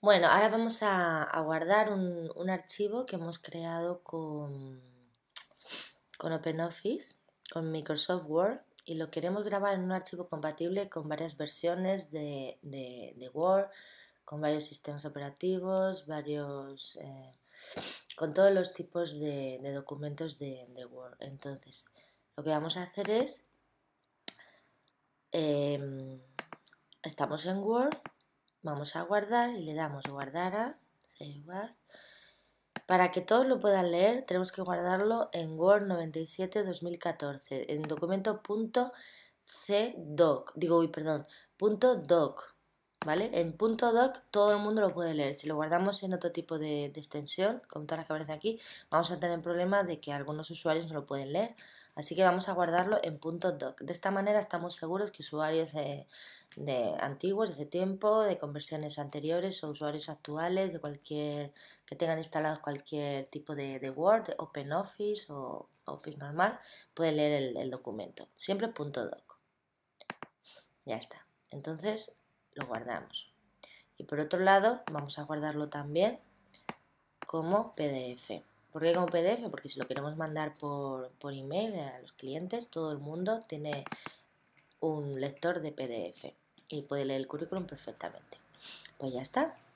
Bueno, ahora vamos a, guardar un, archivo que hemos creado con, con OpenOffice, con Microsoft Word, y lo queremos grabar en un archivo compatible con varias versiones de, Word, con varios sistemas operativos, varios... Eh, con todos los tipos de, documentos de Word. Entonces, lo que vamos a hacer es... Em, estamos en Word Vamos a guardar y le damos guardar a, Para que todos lo puedan leer, tenemos que guardarlo en Word 97 2014, en documento.cdoc, digo, uy, perdón, .doc. ¿Vale? En punto .doc todo el mundo lo puede leer. Si lo guardamos en otro tipo de, extensión, como todas las que aparecen aquí, vamos a tener problemas de que algunos usuarios no lo pueden leer. Así que vamos a guardarlo en punto .doc. De esta manera estamos seguros que usuarios eh, de, antiguos, de tiempo, de conversiones anteriores o usuarios actuales, de cualquier que tengan instalado cualquier tipo de, Word, OpenOffice Open Office o Office normal, pueden leer el, documento. Siempre punto .doc. Ya está. Entonces lo guardamos. Y por otro lado, vamos a guardarlo también como PDF. porque como PDF? Porque si lo queremos mandar por, por email a los clientes, todo el mundo tiene un lector de PDF y puede leer el currículum perfectamente. Pues ya está.